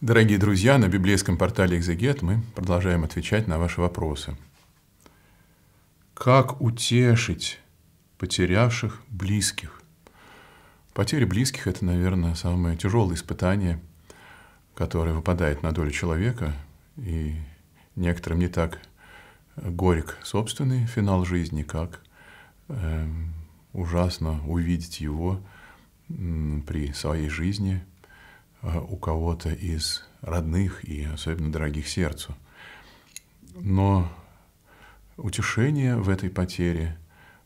Дорогие друзья, на библейском портале «Экзегет» мы продолжаем отвечать на ваши вопросы. Как утешить потерявших близких? Потеря близких – это, наверное, самое тяжелое испытание, которое выпадает на долю человека, и некоторым не так горек собственный финал жизни, как э, ужасно увидеть его при своей жизни – Э, у кого-то из родных и особенно дорогих сердцу. Но утешение в этой потере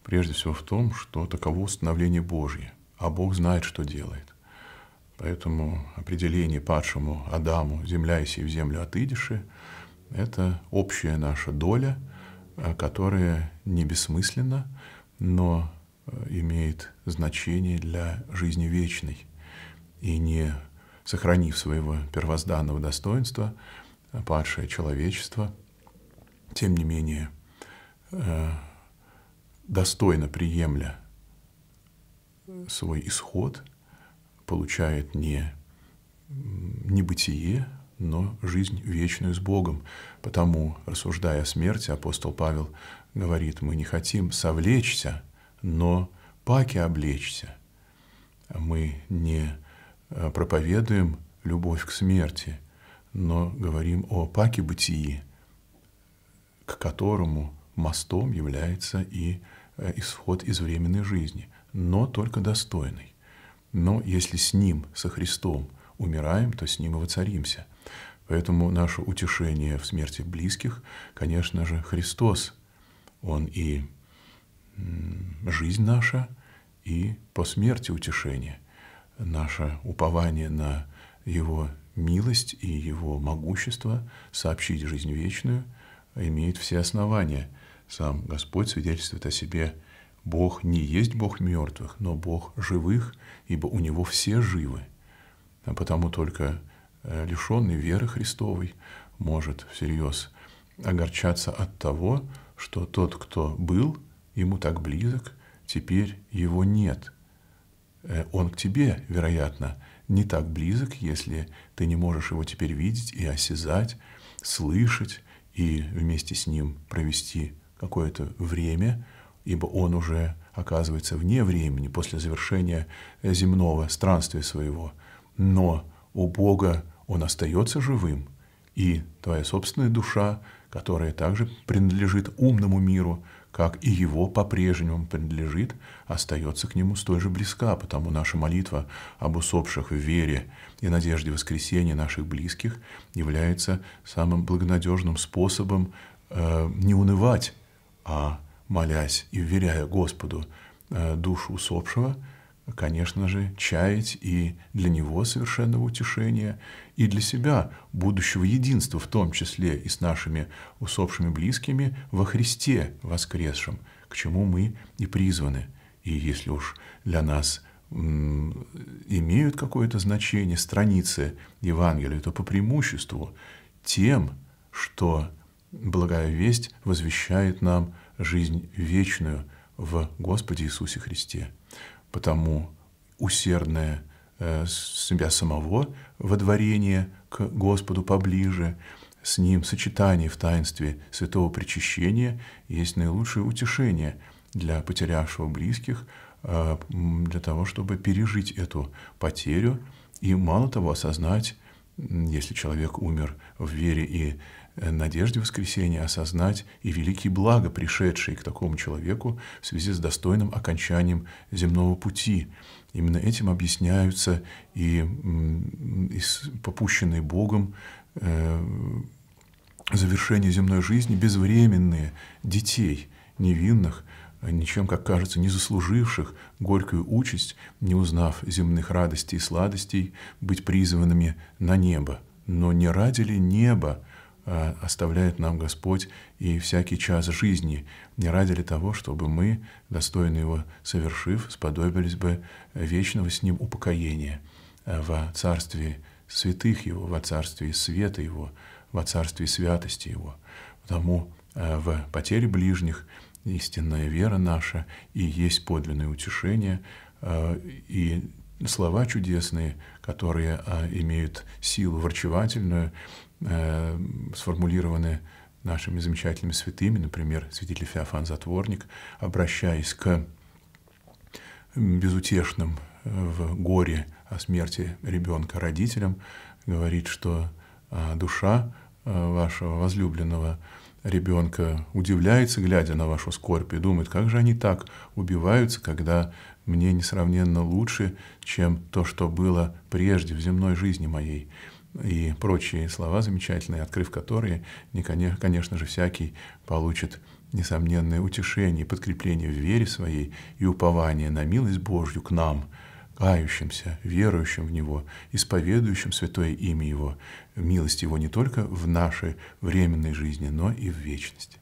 прежде всего в том, что таково установление Божье, а Бог знает, что делает. Поэтому определение падшему Адаму «земля и в землю отыдиши» — это общая наша доля, э, которая не бессмысленна, но э, имеет значение для жизни вечной и не сохранив своего первозданного достоинства, э, падшее человечество, тем не менее, э, достойно приемля свой исход, получает не, не бытие, но жизнь вечную с Богом. Потому, рассуждая о смерти, апостол Павел говорит, мы не хотим совлечься, но паки облечься. Мы не Э, проповедуем любовь к смерти, но говорим о паке бытии, к которому мостом является и э, исход из временной жизни, но только достойный. Но если с Ним, со Христом, умираем, то с Ним и воцаримся. Поэтому наше утешение в смерти близких, конечно же, Христос. Он и жизнь наша, и по смерти утешение наше упование на Его милость и Его могущество сообщить жизнь вечную имеет все основания. Сам Господь свидетельствует о себе. Бог не есть Бог мертвых, но Бог живых, ибо у Него все живы. А потому только э, лишенный веры Христовой может всерьез огорчаться от того, что тот, кто был, ему так близок, теперь его нет – Э, он к тебе, вероятно, не так близок, если ты не можешь его теперь видеть и осязать, слышать и вместе с ним провести какое-то время, ибо он уже оказывается вне времени после завершения э, земного странствия своего. Но у Бога он остается живым, и твоя собственная душа, которая также принадлежит умному миру, как и его по-прежнему принадлежит, остается к нему столь же близка, потому наша молитва об усопших в вере и надежде воскресения наших близких является самым благонадежным способом э, не унывать, а молясь и веряя Господу э, душу усопшего – конечно же, чаять и для него совершенного утешения, и для себя, будущего единства, в том числе и с нашими усопшими близкими во Христе воскресшем, к чему мы и призваны. И если уж для нас имеют какое-то значение страницы Евангелия, то по преимуществу тем, что благая весть возвещает нам жизнь вечную в Господе Иисусе Христе потому усердное э, себя самого водворение к Господу поближе, с Ним сочетание в таинстве святого причащения есть наилучшее утешение для потерявшего близких, э, для того, чтобы пережить эту потерю и, мало того, осознать если человек умер в вере и э, надежде воскресения, осознать и великие блага, пришедшие к такому человеку в связи с достойным окончанием земного пути. Именно этим объясняются и, и попущенные Богом э, завершение земной жизни безвременные детей невинных – ничем, как кажется, не заслуживших горькую участь, не узнав земных радостей и сладостей, быть призванными на небо. Но не ради ли неба а, оставляет нам Господь и всякий час жизни, не ради ли того, чтобы мы, достойно его совершив, сподобились бы вечного с ним упокоения а, во царстве святых его, во царстве света его, во царстве святости его. Потому а, в потере ближних – истинная вера наша и есть подлинное утешение, э, и слова чудесные, которые э, имеют силу врачевательную, э, сформулированы нашими замечательными святыми, например, святитель Феофан Затворник, обращаясь к безутешным в горе о смерти ребенка родителям, говорит, что душа вашего возлюбленного – ребенка удивляется, глядя на вашу скорбь, и думает, как же они так убиваются, когда мне несравненно лучше, чем то, что было прежде в земной жизни моей. И прочие слова замечательные, открыв которые, не, конечно же, всякий получит несомненное утешение, подкрепление в вере своей и упование на милость Божью к нам – кающимся, верующим в Него, исповедующим святое имя Его, милость Его не только в нашей временной жизни, но и в вечности.